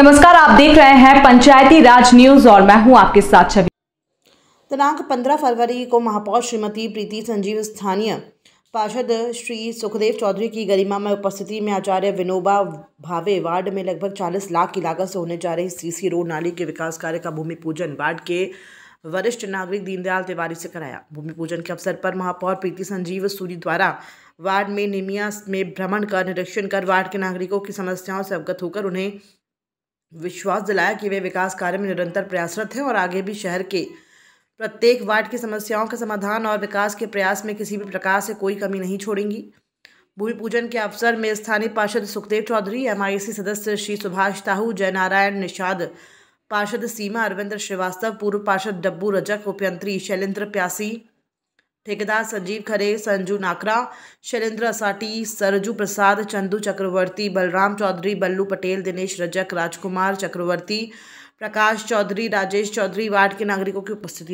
नमस्कार आप देख रहे हैं पंचायती राज न्यूज और मैं हूं आपके साथ छवि दिनांक 15 फरवरी को महापौर श्रीमती प्रीति संजीव स्थानीय पार्षद श्री सुखदेव चौधरी की गरिमा में उपस्थिति में आचार्य विनोबा भावे वार्ड में लगभग 40 लाख की लागत से होने जा रही सीसी रोड नाली के विकास कार्य का भूमि पूजन वार्ड के वरिष्ठ नागरिक दीनदयाल तिवारी से कराया भूमि पूजन के अवसर पर महापौर प्रीति संजीव सूरी द्वारा वार्ड में निमिया में भ्रमण कर निरीक्षण कर वार्ड के नागरिकों की समस्याओं से अवगत होकर उन्हें विश्वास दिलाया कि वे विकास कार्य में निरंतर प्रयासरत हैं और आगे भी शहर के प्रत्येक वार्ड की समस्याओं का समाधान और विकास के प्रयास में किसी भी प्रकार से कोई कमी नहीं छोड़ेंगी भूमि पूजन के अवसर में स्थानीय पार्षद सुखदेव चौधरी एम सदस्य श्री सुभाष ताहू जयनारायण निषाद पार्षद सीमा अरविंद श्रीवास्तव पूर्व पार्षद डब्बू रजक उपयंत्री शैलेंद्र प्यासी ठेकेदार संजीव खरे संजू नाकरा शैलेंद्र असाटी सरजू प्रसाद चंदू चक्रवर्ती बलराम चौधरी बल्लू पटेल दिनेश रजक राजकुमार चक्रवर्ती प्रकाश चौधरी राजेश चौधरी वार्ड के नागरिकों की उपस्थिति